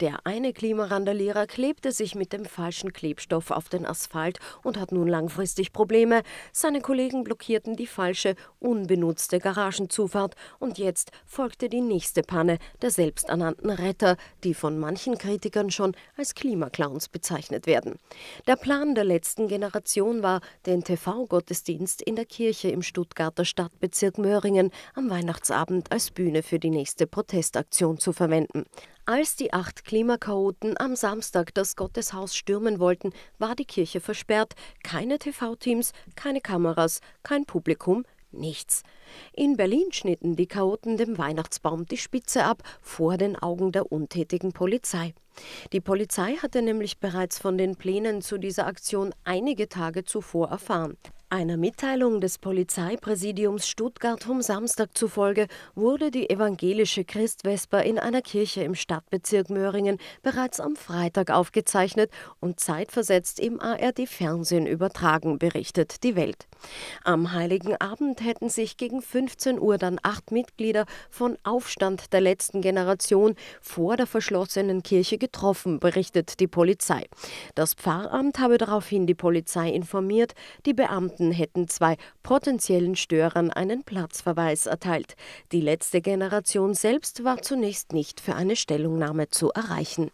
Der eine Klimarandalierer klebte sich mit dem falschen Klebstoff auf den Asphalt und hat nun langfristig Probleme. Seine Kollegen blockierten die falsche, unbenutzte Garagenzufahrt und jetzt folgte die nächste Panne der selbsternannten Retter, die von manchen Kritikern schon als Klimaclowns bezeichnet werden. Der Plan der letzten Generation war, den TV-Gottesdienst in der Kirche im Stuttgarter Stadtbezirk Möhringen am Weihnachtsabend als Bühne für die nächste Protestaktion zu verwenden. Als die acht Klimakaoten am Samstag das Gotteshaus stürmen wollten, war die Kirche versperrt. Keine TV-Teams, keine Kameras, kein Publikum, nichts. In Berlin schnitten die Chaoten dem Weihnachtsbaum die Spitze ab, vor den Augen der untätigen Polizei. Die Polizei hatte nämlich bereits von den Plänen zu dieser Aktion einige Tage zuvor erfahren. Einer Mitteilung des Polizeipräsidiums Stuttgart vom Samstag zufolge wurde die evangelische Christvesper in einer Kirche im Stadtbezirk Möhringen bereits am Freitag aufgezeichnet und zeitversetzt im ARD-Fernsehen übertragen, berichtet die Welt. Am Heiligen Abend hätten sich gegen 15 Uhr dann acht Mitglieder von Aufstand der letzten Generation vor der verschlossenen Kirche getroffen, berichtet die Polizei. Das Pfarramt habe daraufhin die Polizei informiert, die Beamten Präsidenten hätten zwei potenziellen Störern einen Platzverweis erteilt. Die letzte Generation selbst war zunächst nicht für eine Stellungnahme zu erreichen.